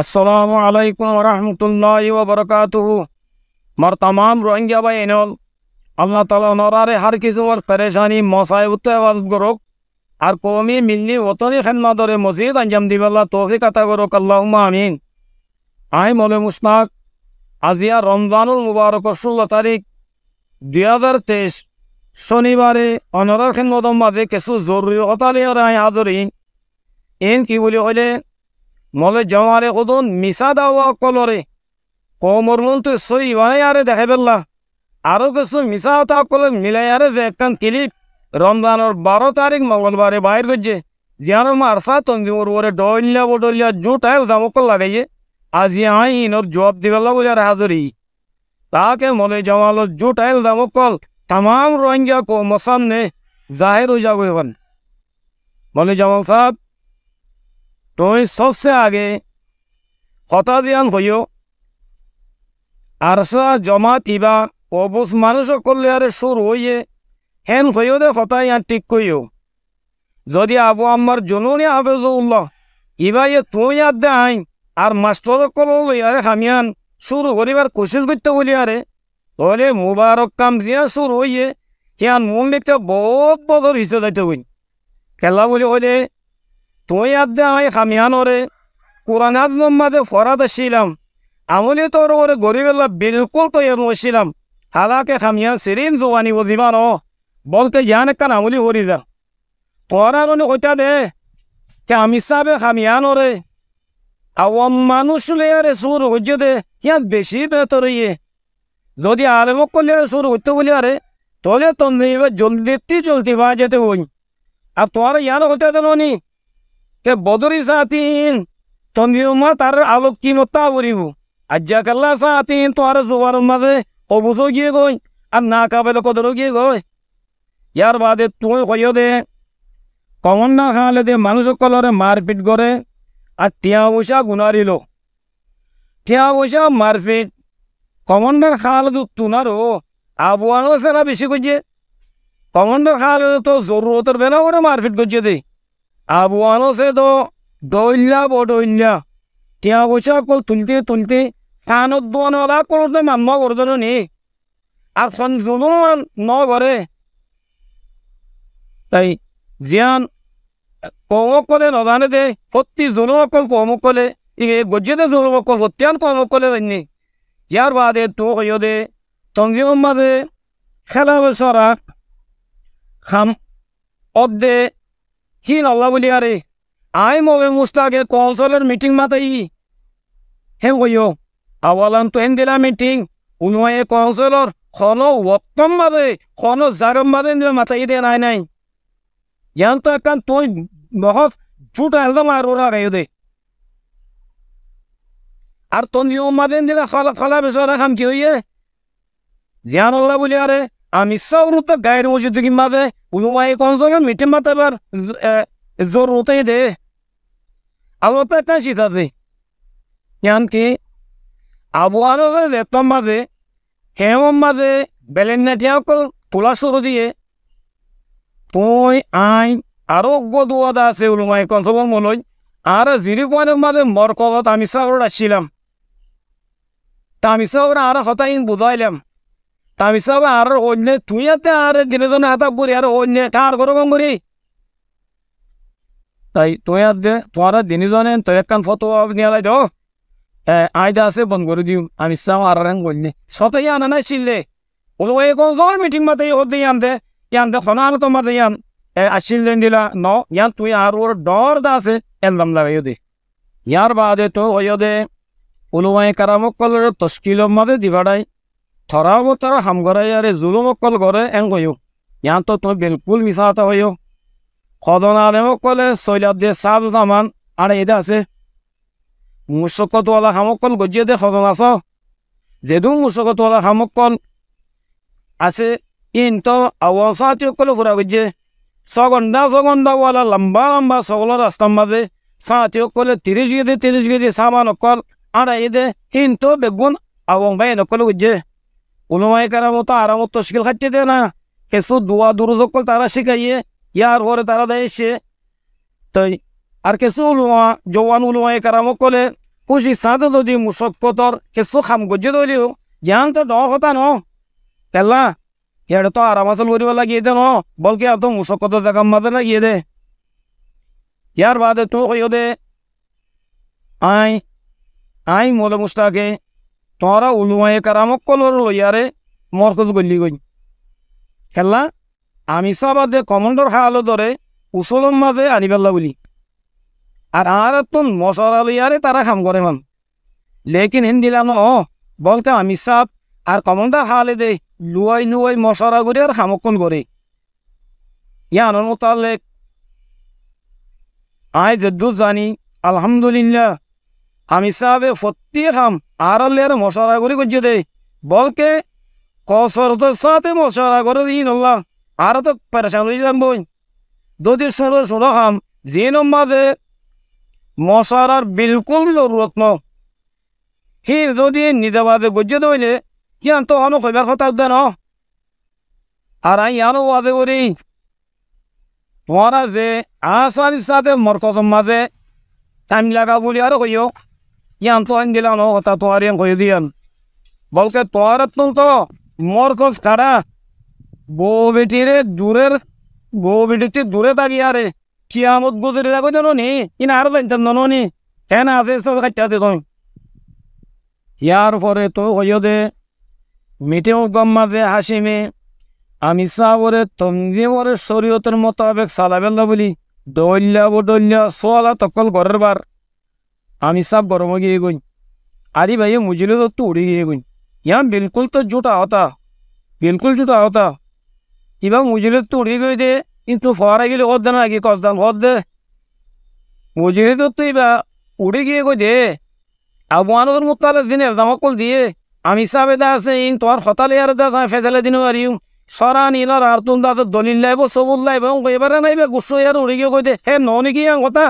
আসসালামু আলাইকুম রহমতুল্লাহ বরকাত মার তাম রোহিঙ্গা বাই এনল আল্লাহ তালা নরারে হার কিছু আর পেরেশানি মশাই উত্তর করক আর কমি মিল্লি ওতনি খেনমাদরে মসজিদ আঞ্জাম দিবাল্লা তৌফি কাতা করক আল্লাহমা আমিন আই মলে মুস্তাক আজিয়া রমজানুল মুবারক ষোলো তারিখ দুই হাজার তেইশ শনিবারে অনরার খেনমদম মাঝে কিছু জরুরি হতালি আই হাজরি এন কি বলি হইলে মলে জমারে কদন মিশা দাওয়া কলরে কমর মন্ত সই মানে আরে দেখে পেল্লা আরও কিছু মিশা তা কলে মিলাই আরে যে একখান ক্লিপ রমজানের বারো তারিখ মঙ্গলবারে বাইর করছে জিয়ার মারফা তঞ্জিমর ওরে ডলিয়া বডলিয়া জোটায় জামকল লাগাইয়ে আজি আই ইনর জবাব দিবেলা বোঝার হাজরি তাকে মলে জমালো জোটায় জামকল তাম রোহিঙ্গা কো মসামনে জাহের হয়ে যাবো এবার মলে জামাল সাহেব তুই সবসে আগে হতা হইও আরসা জমাত ইবা অবুস মানুষ করলে আরে সুর হইয়ে হেন হইও দে হতাই আর ঠিক কইও যদি আবু আম্মার জনুনি হাফেজ উল্লাহ ইবা ইয়ে তুই আর দে আইন আর মাস্টর কল আরে হামিয়ান সুর করিবার কোশিস করতে বলি আরে তলে মুবারক কাম দিয়া সুর হইয়ে কেন মন দেখতে বহুত বদর হিসেবে যাইতে হইন খেলা বলি হইলে তুই আদে আমি খামিয়ানরে কোরআন আজম মাঝে ফরাত আসছিলাম আমলি তোর করে গরিবেলা বিলকুল তৈরি হয়েছিলাম হালাকে খামিয়ান সিরিন জোয়ানি বুঝিমান ও বলতে জান একখান আমলি করি যা করার অনেক ওইটা দে কে আমি সাবে খামিয়ানরে আওয়াম মানুষ লেয়ারে সুর হইছে দে ইয়াত বেশি বেতর ইয়ে যদি আলেমক করলে সুর হইতে বলি আরে তলে তন্দে জলদি জলদি পাওয়া যেতে হই আর তোমার ইয়ান হতে দেন কে বদরি সাতিন তন্দিউমা তার আলোক কিনতা করিব আজ্জা কাল্লা সাতিন তোর জোয়ার মাঝে অবুজ গিয়ে গই আর না কাবেল কদর গিয়ে গই ইয়ার বাদে তুই কইও দে কমন না খালে দে মানুষ কলরে মারপিট করে আর টিয়া পয়সা গুণারিল টিয়া পয়সা মারপিট কমান্ডার খাল তো তুনারও আবহাওয়া ফেরা বেশি করছে কমান্ডার খাল তো জরুরতের বেলা করে মারপিট করছে দেয় আবহানো সে তো দৈল্যা বদৈল্যা টিয়া পয়সা অকল তুলতে তুলতে ফানত দোয়ানওয়ালা করতে মান্য করতে নি আর সন জুলুমান ন করে তাই জিয়ান কৌমকলে নজানে দে সত্যি অকল জুলুমকল কৌমকলে ইয়ে গজ্জেতে অকল সত্যান কৌমকলে জানি ইয়ার বাদে তো কইও দে তঞ্জিমম্মাদে খেলা বেসরা খাম অদ্দে কি নল্লা বলি আরে আই মবে মুস্তাকে কনসলের মিটিং মাতাই হে কইও আওয়ালান তো হেন দিলা মিটিং উনয়ে কনসলর খন ওক্তম মাদে খন জারম মাদে মাতাই দে নাই নাই ইয়ান তো একান তুই মহফ জুট আলদম আর ওরা গাইও দে আর তো নিয়ম মাদেন দিলা খালা খালা বেসরা খাম কি হইয়ে জিয়ান আল্লাহ বলি আরে আমি সৌরুতে গায়ের বসে দেখি মাবে উলুমাই কন যখন মিঠে মাতাবার জোর উতাই দে আলোতে একটা সীতা দে কেন কি আবু আলো লেপটপ মাঝে হেম মাঝে বেলেন নাটিয়া অকল তোলা সুর দিয়ে তুই আইন আরও গদুয়াদ আছে উলুমাই কন সবর মনোই আর জিরি পয়েন্টের মাঝে মর কলত আমি সাগর আসছিলাম তা আমি সাগর আর হতাইন বুঝাইলাম তার হিসাবে আর অন্য তুই এতে আর দিনে দিনে হাতা করি আর অন্য কার করো কম করি তাই তুই আর দে তোমার দিনে জনে তোর একখান ফটো নিয়ে লাই দো আইদা আছে বন্ধ করে দিও আমি সাম আর রান করলি সতাই আনা নাই ছিলে ওলো এই কোন জল মিটিং মাতে ওতে ইয়ান দে ইয়ান দে সোনা আর তোমার ইয়ান আসিলেন দিলা ন ইয়ান তুই আর ওর ডর দা আছে এলদাম লাগাই দে ইয়ার বাদে তো ওই দে ওলো কারামক কলের তস্কিলম মাঝে দিবাড়াই থরাব তারা হামগরে আরে জুলুম অকল গড়ে এং গয়ুক ইয়ান তো তুমি বিলকুল মিশাতে হইও খদন আলেম কলে চৈলাত দিয়ে সাজ জামান আর এটা আছে মুসকতওয়ালা হামকল গজিয়ে দে খদন আস যেদু মুসকতওয়ালা হামকল আছে ইন তো আওয়াল সাহায্য কলে ঘুরা গজিয়ে সগন্ডা সগন্ডাওয়ালা লম্বা লম্বা সকলের রাস্তার মাঝে সাহায্য কলে তিরিশ গেদি তিরিশ গেদি সামান অকল আর দে কিন্তু বেগুন আওয়াং ভাই নকল গজিয়ে ওলমায় কারামো তো আরামত তশকিল খাটতে দেয় না কিছু দোয়া দুরুদকল তারা শিখাইয়ে ইয়ার পরে তারা দেয়ছে তাই আর কিছু উলমা জওয়ান উলমায় কারামো কলে খুশি সাথে যদি মুসকতর কিছু খাম গজ্জে ধরিও জ্ঞান তো ডর হতা ন কেলা ইয়ার তো আরামাচল কৰিব লাগিয়ে দে ন বলকে এত মুসকতর দেখাম মাঝে লাগিয়ে দে ইয়াৰ বাদে তো কইও দে আই আই মোলে মুস্তাকে তোমরা উলুমায়ে কারামক কলর লইয়ারে মরকজ গলি গই খেলা আমি সাবাদে কমন্ডর হালো দরে উসলম মাঝে আনিবেল্লা বলি আর আর তুন মশলা লইয়ারে তারা খাম করে মান লেকিন হিন দিলাম অ বলতে আমি সাপ আর কমন্ডার হালে দে লুয়াই নুয়াই মশলা করে আর হামকন করে ইয়ান মোতালেক আয় যদ্দু জানি আলহামদুলিল্লাহ আমি সাহাবে ফত্তি হাম আরলের মশলা করে করছে দে বলকে কসর তো সাথে মশলা করে দিন আল্লাহ আরো তো পেরেশান হয়ে যান বই যদি সরো সরো হাম যে নম্বাদে মশলার বিলকুল জরুরত ন হি যদি নিদাবাদে গজ্জে দইলে কিয়ান তো অনু কইবার কথা উদ্দে ন আর আই আনো ওয়াদে করি তোমারা যে আসার সাথে মরকজম মাঝে টাইম লাগা বলি আরো কইও ইয়ান্তন দিলাম ও তা তোয়ারিয়ান হয়ে দিয়ান বলকে তোয়ারত তুল তো মোর খোঁজ খাড়া বউ বেটিরে দূরের বউ বেটিতে দূরে দাঁড়িয়ে আরে কিয়ামত গুজরে দেখো জানো নি ইনা আর জানতেন জানো নি কেন আছে সব কাটতে দে তুমি ইয়ার পরে তো হইয় দে মিটেও গম্মা দে মে আমি সাবরে তঞ্জিমরে শরীয়তের মোতাবেক সালাবেল্লা বলি দল্যা বদল্যা সোয়ালা তকল ঘরের বার আমি सब बरोबर गिरे गुन अरे भैया मुझे तो तोड़ গিয়ে गुन यहाँ বিলকুল तो जुटा होता বিলকুল जुटा होता এবার মজুরি তৈরি করে দে কিন্তু ফরা গেলে অর্ধ না কি কসদান অর্ধ মজুরি তো তুই বা উড়ে গিয়ে কই দে আবহাওয়ার মতো আর দিনে জামা কল দিয়ে আমি সাবে দা আছে ইন তোমার হতালে আর দা ফেজালে দিনে পারি সরা নিলার আর তুম দা দলিল লাইব সবুল লাইব এবারে নাইবে গুসো আর উড়ে গিয়ে কই দে হে ননি কি কথা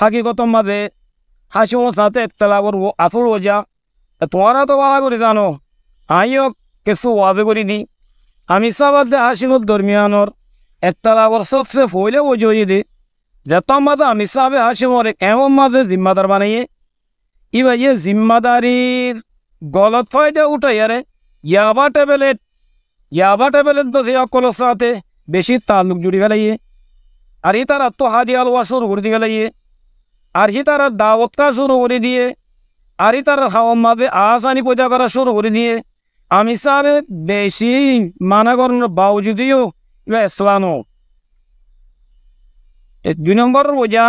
হাকিগতভাবে হাসিম সাথে করবো আসল ওজা তোমারা তো ভালো করে জানো আমিও কিছু ওয়াজে করি নি আমি সাবাদে হাসিমত দরমিয়ানোর একতলাবর সবচেয়ে ফইলে ওজরি দি যেতাম মাঝে আমি সাবে হাসিমর এমন মাঝে জিম্মাদার বানাইয়ে ই ভাইয়ে জিম্মাদারির গলত ফায়দা উঠাইয়ারে ইয়াবা ট্যাবলেট ইয়াবা ট্যাবলেট বসে অকল সাথে বেশি তালুক জুড়ি ফেলাইয়ে আর ই তার তো হাদিয়াল ওয়াসুর ঘুরতে ফেলাইয়ে আরহি তারা দাওয়াত কাজ শুরু করে দিয়ে আরই তারা হাওয়া মাবে আসানি পয়দা করা শুরু করে দিয়ে আমি স্যার বেশি মানা করানোর বাউজুদিও ইসলামও দুই নম্বর বোঝা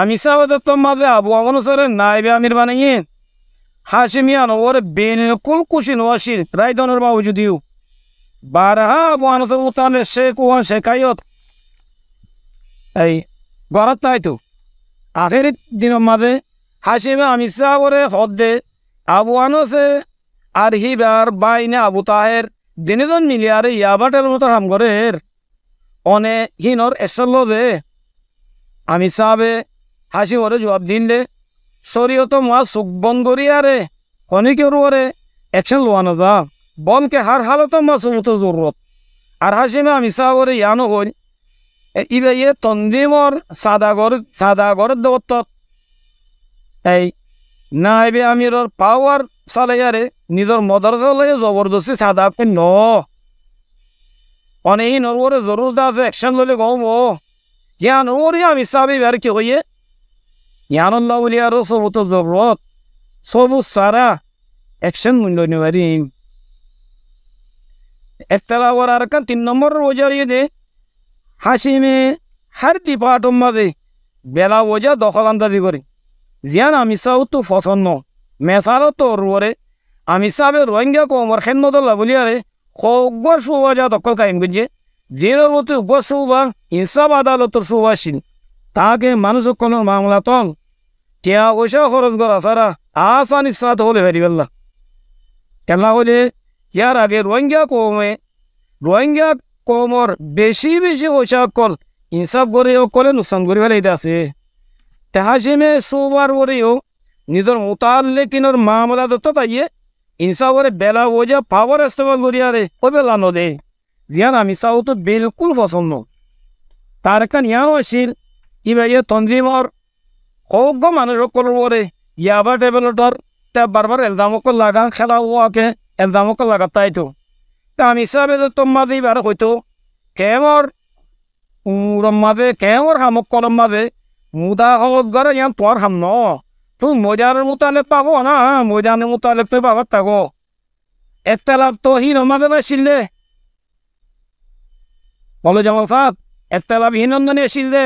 আমি সাহেব আবু আবু সরে নাইবে আমির বানিয়ে হাসিমিয়ান ওর বেনে কুল কুশিন ওয়াসির রায়দনের বাউজুদিও বারহা আবু আনসর উতানের শেখ ও শেখাইত এই গরাত তাই তো আখের দিন মাঝে হাসিমা আমি করে হদ্দে আনসে আর হিবার বাইনে আবু তাহের দিনেজন মিলি আর ইয়াবাটের মতো হাম করে অনে হিনর এসল দে আমি সাবে হাসি ওরে জবাব দিন দে শরীয়ত মা সুখ বন করি আরে অনেকের ওরে একশন লোয়ানো যা বনকে হার হালত মা সুমত জরুরত আর হাসিমে আমি সাহরে ইয়ানো হই ইবাইয়ে তঞ্জিমর সাদাগর সাদাগর দেবত্বত এই নাইবে আমিরর পাওয়ার চালাইয়ারে নিজের মদর চালাইয়ে জবরদস্তি সাদা ন অনে অনেক নরবরে জরুর দাস অ্যাকশন ললে গম ও ইয়া নরবরে আমি সাবি আর কি হইয়ে ইয়ানুল্লাহ বলি আরো সবুত জবরত সবু সারা অ্যাকশন মূল্য নিবারি একতলা আর কান তিন নম্বর রোজা ইয়ে দে হাসিমে হারতি পাটম্বাদে বেলা ওজা আন্দাজি করে জিয়ান আমিষাও তো ফসন্ন মেসারও তো রুয়ারে আমিষাবে রোহিঙ্গা কমর খেন্নদল্লা বলিয়ারে শুভা যা দখল কায়েম করছে জিরোর মতো উপর সুবা ইনসাব আদালতর সুবাসীন তাকে মানুষ কোনো মামলা তল টিয়া পয়সা খরচ করা সারা আসান ইসলাত হলে ফেরিবেল্লা কেনা হলে ইয়ার আগে রোহিঙ্গা কমে রোহিঙ্গা কমর বেশি বেশি পয়সা কল হিসাব করে অকলে নোকসান করে ফেলাইতে আছে তাহাজিমে সোমবার ওরেও নিজের মোতালেকিনের মামলা দত্ত তাইয়ে হিসাব করে বেলা ওজা পাওয়ার ইস্তেমাল করি আরে ও বেলা নদে জিয়ান আমি চাও তো বিলকুল পছন্দ তার কান ইয়ান আছিল ইবার ইয়ে তঞ্জিমর সৌজ্ঞ মানুষ সকল পরে ইয়াবা টেবলেটর বাৰ বারবার এলদামকল লাগা খেলা ওয়াকে এলদামকল লাগা তাইতো তাম হিসাবে তোমাদের বার হয়তো কেমর রম্মাদে কেমর হামক কলম্মাদে মুদা হত গরে ইয়ান তোমার হাম ন তুমি মজার মোতালে পাবো না মজানের মোতালে তুই বাবার থাকো একতলাপ তো হি রম্মাদে না শিললে বলো জামাল সাহ একতলাপ বিহীনন্দনে শিললে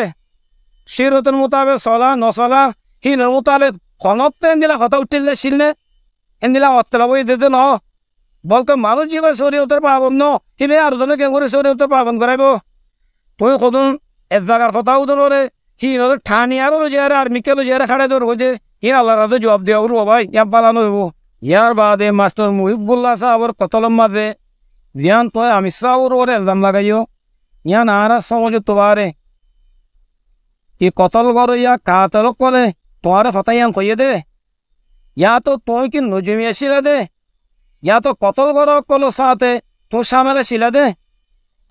শিরতের মোতাবেক সলা নসলা হিনের মোতালে খনত দিলা হতা উঠিলে শিললে এন দিলা অতলা বই দিতে ন বলতো মানুষ যেবার শরীয়তের পাবন ন হিবে আর জনে কেন করে শরীয়তের পাবন করাইব তুই সদন এক জায়গার কথাও তো রে কি ঠানি আরো রোজিয়ারে আর মিকেল জিয়ারে খাড়াই তোর হয়েছে ইন আল্লাহ রাতে জবাব দেওয়া উঠবো ভাই ইয়া পালানো হইব ইয়ার বাদে মাস্টার মুহিবুল্লাহ সাহাবর কতলম মাঝে জিয়ান তয় আমি সাউর ওরে এলদাম লাগাইও ইয়া নারা সমজ তোমারে কি কতল করো ইয়া কাতল করে তোমারে ফতাইয়ান কইয়ে দে ইয়া তো তুই কি নজমি আসিলা দে ইয়াত কত বড় কল চাহাতে তো সামেরে শিলা দে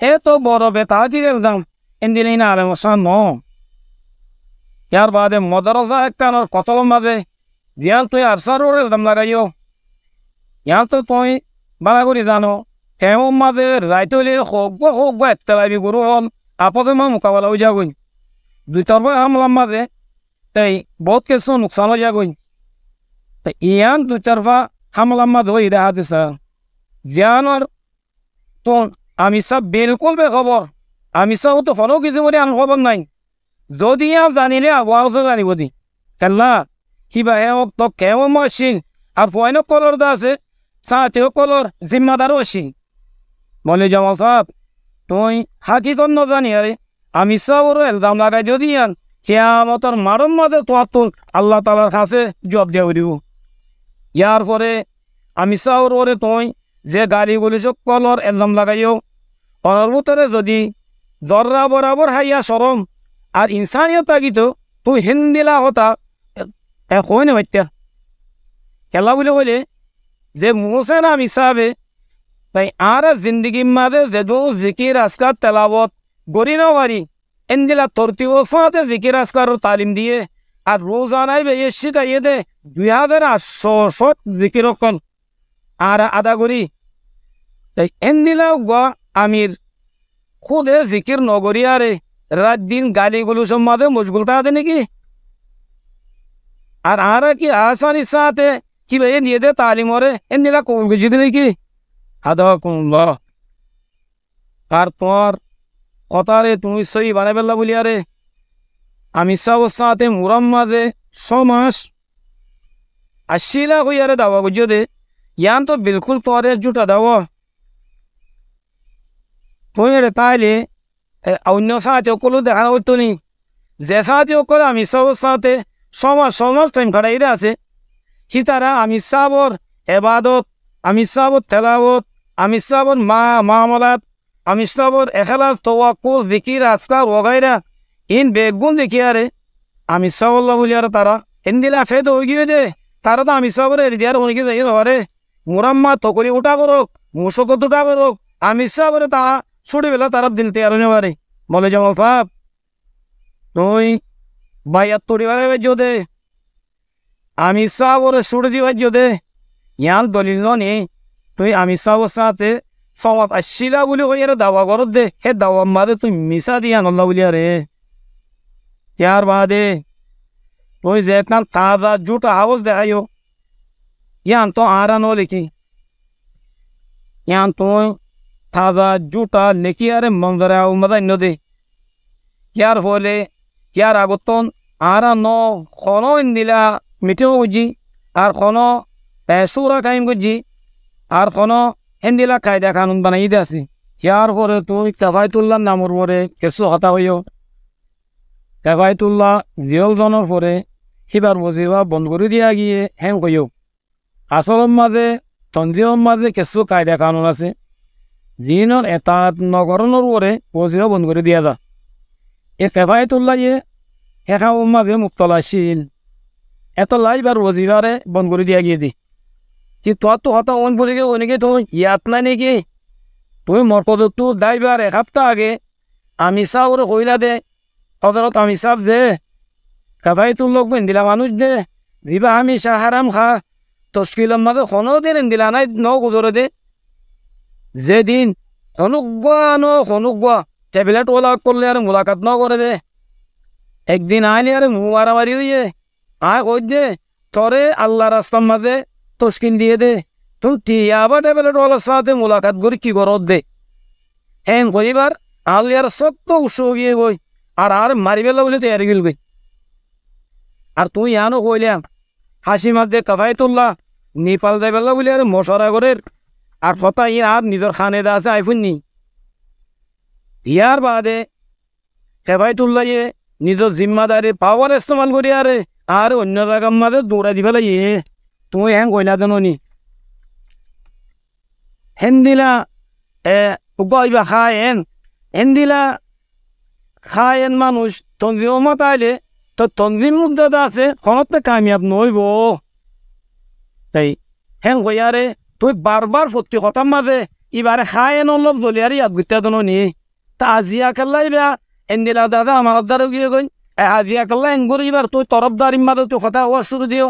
এ তো বড় বেতা গেল দাম এন্দিনে না আরে মশা ন ইয়ার বাদে মদরসা একটানোর কতল মাঝে দিয়াল তুই আরসার ওর দাম লাগাইও ইয়াল তো তুই বাড়া করি জানো তেও মাঝে রাইতলি হোক হোক গো এত লাগবি গুরু হল আপদে মা মোকাবেলা হয়ে যাগুই দুই তরফে আমলাম মাঝে তাই বহুত কিছু নোকসান হয়ে যাগুই তাই ইয়ান দুই তরফা हमलम्मद हो इरादे सा जानवर তো আমি সব বিলকুল বেখবর আমি সব তো ফলো কিছু বলে আমি খবর নাই যদি আর জানিলে আবহাওয়া জানিব দি কেনলা কিবা হে হোক কেও মই মরছিল আৰু ফয়নক কলৰ দা আছে সাহায্য কলর জিম্মাদারও আসিল বলে জমাল সাহ তুই হাতি তোর ন জানি আরে আমি সব ওর এলদাম লাগাই যদি আন চেয়ামতর মারম মাঝে তো আল্লাহ তালার কাছে জব দিয়ে দিব ইয়ার পরে আমি চাওর ওরে তই যে গাড়ি গুলিছো কলর এলজাম লাগাইও অনার বুতরে যদি জররা বরাবর হাইয়া সরম আর ইনসানিয়তা গীত তুই হিন্দিলা হতা এক হয় না বাত্যা খেলা বলে কইলে যে মোসে আমি হিসাবে তাই আর জিন্দগির মাঝে যেদু জিকির আসকার তেলাবত না বাড়ি এন্দিলা তর্তি ফাঁতে জিকির আসকার তালিম দিয়ে আর রোজানায় বেশি এদে দুই হাজার আটশো সত আর আদা করি তাই এন দিলাও গ আমির খুদে জিকির নগরী আরে রাত দিন গুলো সব মাঝে মজগুল তাহাতে নাকি আর আরা কি আসান ইসাতে কি ভাই নিয়ে দে তালিম ওরে এন দিলা কবুল গেছি দিন কি আদা কুমল কথা রে তুমি সই বানাবেলা বলি আরে আমিসাবসাতে মুরাম্মাদে সমাস আশিলা হইয়ারে দাওয়া দে ইয়ান তো বিলকুল তোরে জুটা দাওয়া পরে তাইলে অন্য সাথে সকলো দেখা হইতো নি যে সাথে সকলে আমি সব সাথে সমাজ সমাজ টাইম খাটাইরা আছে সীতারা আমি সাবর এবাদত আমি সাবর তেলাবত আমি সাবর মা মামলাত আমি সাবর এখেলাস তোয়াকুল জিকির আজকাল ওগাইরা ইন বেগুন দেখি আরে আমি সাহল্লা বলি আরে তারা এনদিলা ফেদ হয়ে গিয়ে দে তারা তো আমি সাহরে দিয়ে আর অনেকে রে মোরাম্মা তকরি উঠা করোক মুসক দুটা করোক আমি সাহরে তা ছুটি বেলা তারা দিল তেয়ার নেব রে বলে যেমন সাহ তুই বাইয়ার তুড়ি বাড়ি বাজ্য দে আমি সাহরে ছুটি দি বাজ্য দে ইয়ান দলিল নি তুই আমি সাহ সাথে সমাজ আসছিলা বলে ওই আর দাবা করত দে হে দাবা মারে তুই মিশা দিয়ে আনল্লা বলি আরে ત્યારબાદ એ કોઈ ઝેટના તાજા જૂટ આવોસ દેખાયો યાન તો આરાનો લીખી યાન তুই તાજા জুটা લેખી আরে মন্দরা উমদাই নদী ইয়ার ফলে ইয়ার আগতন আরা ন খন দিলা মিঠেও বুঝি আর খন পেসুরা কাইম করছি আর খন হেন্দিলা কায়দা কানুন বানাই দিয়ে আসি ইয়ার পরে তুই কাফাই তুললাম নামর পরে কিছু হতা হইও কাফায়তুল্লাহ জিয়ল জনের পরে সিবার বজিবা বন্ধ করে দিয়া গিয়ে হ্যাং কইও আসলম মাঝে তঞ্জিয়ম মাঝে কিছু কায়দা কানুন আছে জিনৰ এটা নগৰণৰ পরে বজিবা বন্ধ করে দিয়া যা এ কেফায়তুল্লাহ ইয়ে শেখা মাঝে মুক্তলাছিল এত লাইবার বজিবারে বন্ধ করে দিয়া গিয়ে দি কি তোর তো হতা অন পড়ে গিয়ে অনেকে তুমি ইয়াত নাই নাকি তুমি মরকদতো দাইবার এক সপ্তাহ আগে আমি চাউরে কইলা দে হজরত আমি সাপ দে কাফাইতুল লোক দিলা মানুষ দে রিবা আমি শাহ হারাম খা তস্কিলম মাঝে কোনো দিন দিলা নাই ন গুজরে দে যেদিন হনুগুয়া ন হনুগুয়া ট্যাবলেট ওলা করলে আর মোলাকাত ন করে দে একদিন আইলে আর মু মারামারি হইয়ে আয় কই দে তরে আল্লাহ রাস্তার মাঝে তস্কিন দিয়ে দে তুমি টিয়া বা ট্যাবলেট ওলার সাথে মোলাকাত করি কি করত দে হ্যাঁ কইবার আলিয়ার সত্য উৎস গিয়ে বই আর আর মারিবেলা বলে তো এরগিল গে আর তুই আনো কইলাম হাসি মাধ্যে কাফাই তুল্লা নেপাল যাইবেলা বলে আর মশারাগরের আর ফতা ই আর নিজের দা আছে আইফুন নি ইয়ার বাদে কাফাই তুল্লা ইয়ে নিজের জিম্মাদারি পাওয়ার ইস্তেমাল করি আরে আর অন্য জায়গার মাঝে দৌড়াই দিবেলা ইয়ে তুই হ্যাঁ কইলা নি হেন দিলা এ গইবা খা হেন হেন দিলা খায়েন মানুষ তঞ্জিমত আইলে তো তঞ্জিম মুগ্ধতা আছে খনতে কামিয়াব নইব তাই হেন কইয়ারে তুই বারবার সত্যি কথার মাঝে ইবারে খায়েন অলপ জলিয়ারে ইয়াদ গুত্যা দন নি তা আজিয়া কাল্লাই বেয়া এন্দিলা দাদা আমার দ্বারা গিয়ে গই আজিয়া কাল্লা এন করে ইবার তুই তরফদারির মাঝে তুই কথা হওয়া শুরু দিও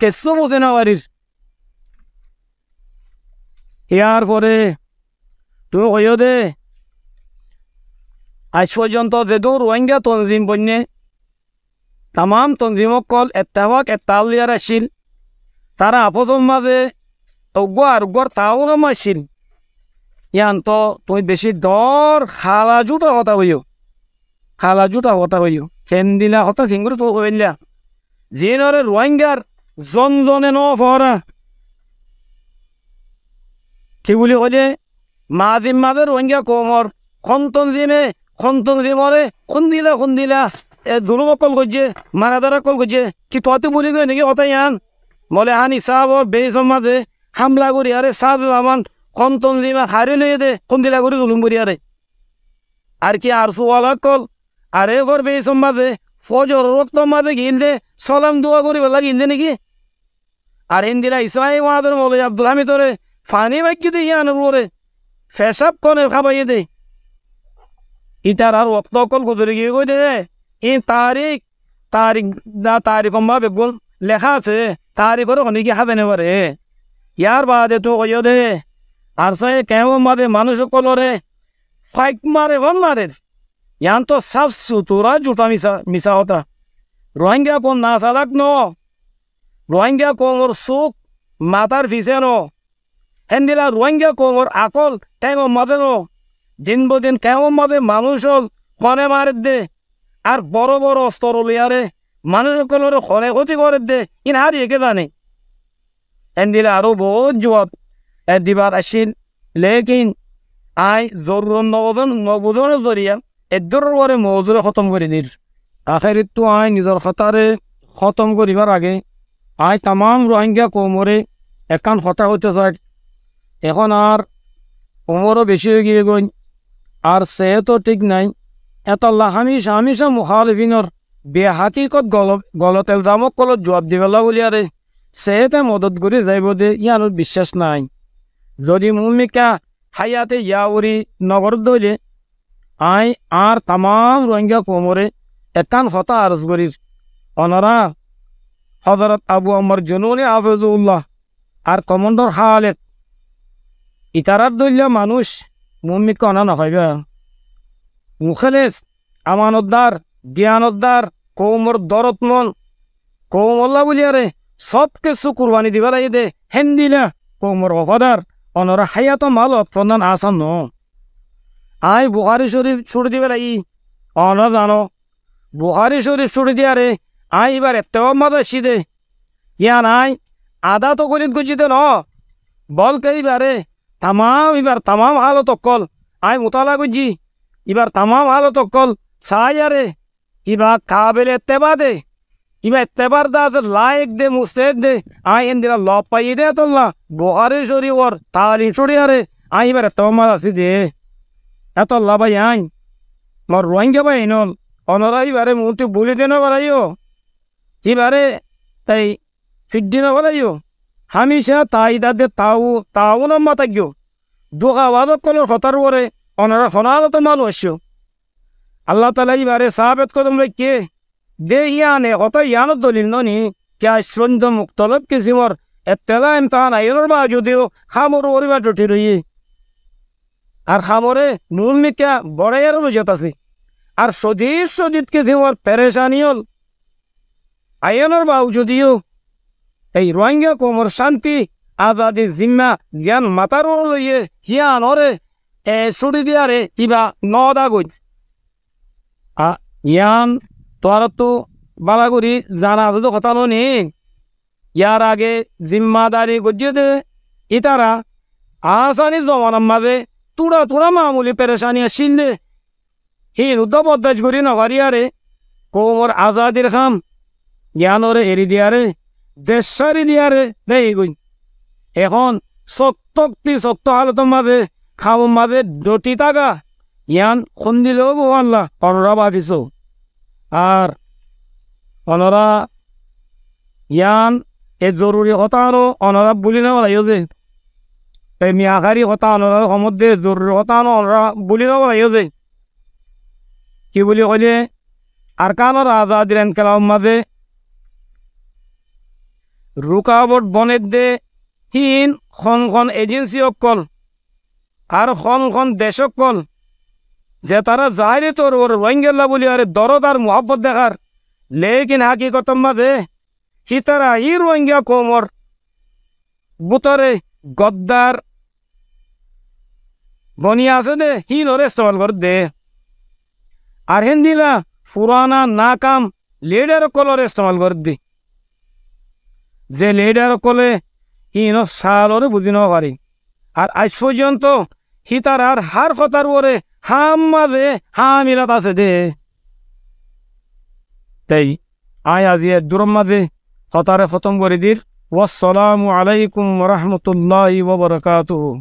কেসো বোঝে না বাড়ির ইয়ার পরে তুই কইও দে আজ পর্যন্ত যদিও রোহিঙ্গা তঞ্জিম বন্যে তাম তঞ্জিমকল এটা এত্তালিয়ার আসিল তারা আপজম মাঝে অজ্ঞ আরোগ্যর তাও নামাইছিল ইয়ান তো তুমি বেশি ডর খালাজুটা কথা হইও খালাজুটা কথা হইও ফেন দিলা কথা ফিঙ্গুর তো হইলা যে নরে রোহিঙ্গার জন জনে ন ফহরা কি বুলি মা মাজিম মাঝে রোহিঙ্গা কমর কম তঞ্জিমে খন্তন দিয়ে মরে খুন দিলা খুন এ দুলুম কল করছে মারাদারা কল করছে কি ততে মনে গই নাকি অতাই আন বলে হানি সাহাব বে সম্মাদে হামলা করি আরে সাহাব আমান খন্তন দিমা হারে লইয়ে দে খুন দিলা করে দুলুম করি আরে আর কি আর সুওয়ালা কল আরে ভর বে সম্মাদে ফজর রক্ত মাদে গিল দে সলাম দোয়া করি বলা গিল দে নাকি আর হিন্দিরা ইসমাই মাদের মৌলী আব্দুল হামিদরে ফানি বাক্যে দিয়ে আনবো রে ফেসাব কনে খাবাইয়ে দেয় ইটার আর অকল গদরে গিয়ে কই দে এই তারিখ তারিখ না তারিখ ভাবে গুণ লেখা আছে তারিখের হনি কি হাতে নেবারে ইয়ার বাদে তো কই দে আর সে কেউ মাদে মানুষ কলরে ফাইক মারে হন মারে ইয়ান তো সাফ সুতরা জুটা মিশা মিশা হতা রোহিঙ্গা কোন না চালাক ন রোহিঙ্গা কোমর সুখ মাতার ফিসে ন হেন্দিলা রোহিঙ্গা কোমর আকল ঠেঙ্গ মাদে ন দিন বদিন মানুষ হল খনে মারে দে আর বড় বড় স্তরলিয়ারে মানুষগুলোর খনে ক্ষতি করে দে ইন হারিয়ে কে জানে এন্দিলে আরও বহুত জবাব দিবার আসিন লেকিন আই জরুর নবজন নবজনের জরিয়া এদর করে মজুরে খতম করে দিল তো আই নিজের খতারে খতম করিবার আগে আই তামাম রোহিঙ্গা কোমরে একান হতা হইতে চাক এখন আর কোমরও বেশি হয়ে গিয়ে গই আর সে তো ঠিক নাই এতল্লা হামিশা হামিশা মুহালিফিনর বেহাকিকত গল গলত এলজামক কলত জবাব দিবেলা বুলি আরে সেহেতে মদত করে যাইব দে ইয়ানোর বিশ্বাস নাই যদি মুমিকা হাইয়াতে উড়ি নগর দইলে আই আর তামাম রোহিঙ্গা কোমরে একান হতা আরজ করির অনরা হজরত আবু আমর জনুনে আফেজুল্লাহ আর কমান্ডর হালেত ইতারার দলীয় মানুষ মুমিন কনা নকইবা মুখলেস আমানতদার জ্ঞানতদার কৌমর দরতমন কৌমল্লা বুলিয়ারে সব কিছু কুরবানি দিবা লাগে দে হেন দিলা কৌমর অফাদার অনর হায়াত মাল অপনান আসান ন আই বুহারি শরীফ ছুড়ে দিবে লাগি অন জানো বুহারি শরীফ ছুড়ে দিয়ারে আই এবার এত মাদা দে ইয়া নাই আদা তো গলিত গুছিতে ন বল কেইবারে তামাম এবার তামাম হালত তকল আয় মোতালা গুজি এবার তামাম আলো তকল সাহায়ারে কিবা কাবেল তেবা দে কিবা তেবার দাস লাইক দে মুস্তেদ দে আই এন দিলা লব পাইয়ে দে তোল্লা বহারে সরি ওর তালি শরিয়ারে আই এবার মাল আছে দে এত লাভাই আইন মর রোহিঙ্গা ভাই নল অনরা এবারে মুহূর্তে বলে দেন বলাইও এবারে তাই ফিট দিন বেলাইও তাই দাদে তাও তাও তাউন থাকিও দুঃখাবাদ কলর হতার পরে অনারা হনানত আস আল্লাহ তালা ইবারে সাহাবেদ কদম কে দে ইয়ানে অত ইয়ান দলিল ননি ক্যা সন্দ মুক্তলব কিসিমর এম তাহান আইনর বা যদিও হামর ওরিবা জটি রয়ে আর হামরে নুল মিকা বড়ের রুজত আছে আর সদিশ সদিতকে দিওয়ার পেরেশানি হল আইনর বাউ যদিও এই রোহিঙ্গা কোমর শান্তি আজাদি জিম্মা জ্ঞান মাতারও লইয়ে হিয়ান অরে এ সুড়ি দিয়ারে কিবা নদা গইত আ ইয়ান তোর তো বালাগুড়ি জানা তো কথা নি ইয়ার আগে জিম্মাদারি দে ইতারা আসানি জমানার মাঝে তুড়া তুড়া মামুলি পেরেশানি আসিলে হিন উদ্যা বদাস করি নভারিয়ারে কোমর আজাদির খাম জ্ঞানরে এরি দিয়ারে দেশারি সারি দিয়ারে দেই গুণ এখন সত্যক্তি সত্য হালত মাঝে খাব মাঝে ডটি তাগা ইয়ান খুন্দিলেও বহু আল্লাহ অনরা বাঁধিস আর অনরা ইয়ান এ জরুরি কথা আরও অনরা বলি না বলাই যে এই মিয়াখারি কথা অনরার সমুদ্রে জরুরি কথা আনো অনরা বলি না বলাই যে কি বুলি ক'লে আর কানোর দিৰেন এনকেলাম মাজে রুকাবট বনের দে হীন খন এজেন্সি অকল আর খন দেশ অকল যে তারা জাহিরে তোর ওর রোহিঙ্গেল্লা বলি আরে দরদ আর মহব্বত দেখার লেকিন হাকিকতম দে হি তারা ই রোহিঙ্গা কোমর বুতরে গদ্দার বনিয়া আছে দে হি নরে ইস্তেমাল কর দে আর হেন দিলা পুরানা নাকাম লিডার কলরে ইস্তেমাল কর দি যে কলে ইনো চালৰে বুজি নপাৰি আর আজ পর্যন্ত সি তাৰ আৰ হার কথার পৰে হাম মাজে হামিলাত আছে দে তাই আই আজি দূৰৰ মাঝে খতাৰে খতম কৰি দিল ওসালামু আলাইকুম রহমতুল্লাহ ওবরকাতুহ